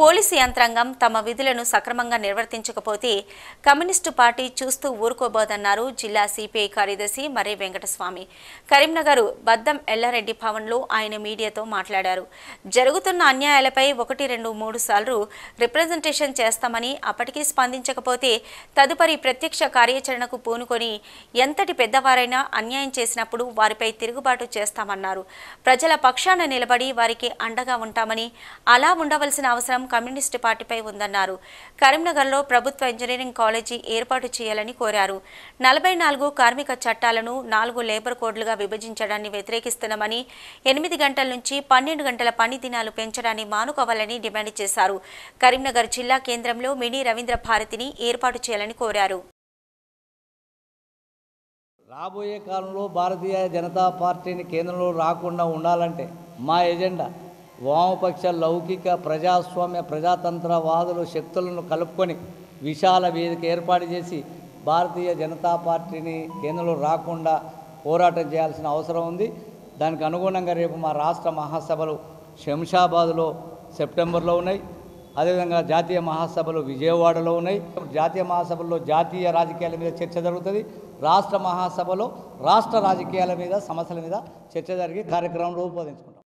police యంత్రాంగం తమ విధులను సక్రమంగా నిర్వర్తించకపోతే కమ్యూనిస్టు పార్టీ చూస్తూ ఊరుకోబోదన్నారు జిల్లా సిపిఐ కార్యదర్శి మరే వెంకటస్వామి కరీంనగర్ బద్దం ఎల్లారెడ్డి భవన్లో ఆయన మీడియాతో మాట్లాడారు జరుగుతున్న అన్యాయాలపై ఒకటి రెండు మూడు సార్లు రిప్రజెంటేషన్ చేస్తామని అప్పటికీ స్పందించకపోతే తదుపరి ప్రత్యక్ష కార్యాచరణకు పూనుకొని ఎంతటి పెద్దవారైనా అన్యాయం చేసినప్పుడు వారిపై తిరుగుబాటు చేస్తామన్నారు ప్రజల పక్షాన నిలబడి వారికి అండగా ఉంటామని అలా ఉండవలసిన అవసరం కమ్యూనిస్టు పార్టీపై ఉందన్నారు కరీంనగర్లో ప్రభుత్వ ఇంజనీరింగ్ కాలేజీ ఏర్పాటు చేయాలని కోరారు నలభై నాలుగు కార్మిక చట్టాలను నాలుగు లేబర్ కోడ్లుగా విభజించడాన్ని వ్యతిరేకిస్తున్నామని ఎనిమిది గంటల నుంచి పన్నెండు గంటల పని దినాలు పెంచడాన్ని మానుకోవాలని డిమాండ్ చేశారు కరీంనగర్ జిల్లా కేంద్రంలో మినీ రవీంద్ర భారతిని ఏర్పాటు చేయాలని కోరారు రాబోయే కాలంలో భారతీయ జనతా పార్టీని కేంద్రంలో రాకుండా ఉండాలంటే మా ఎజెండా వామపక్ష లౌకిక ప్రజాస్వామ్య ప్రజాతంత్రవాదులు శక్తులను కలుపుకొని విశాల వేదిక ఏర్పాటు చేసి భారతీయ జనతా పార్టీని కేంద్రంలో రాకుండా పోరాటం చేయాల్సిన అవసరం ఉంది దానికి అనుగుణంగా రేపు మా రాష్ట్ర మహాసభలు శంషాబాద్లో సెప్టెంబర్లో ఉన్నాయి అదేవిధంగా జాతీయ మహాసభలు విజయవాడలో ఉన్నాయి జాతీయ మహాసభల్లో జాతీయ రాజకీయాల మీద చర్చ జరుగుతుంది రాష్ట్ర మహాసభలో రాష్ట్ర రాజకీయాల మీద సమస్యల మీద చర్చ జరిగి కార్యక్రమం రూపొందించుకుంటాం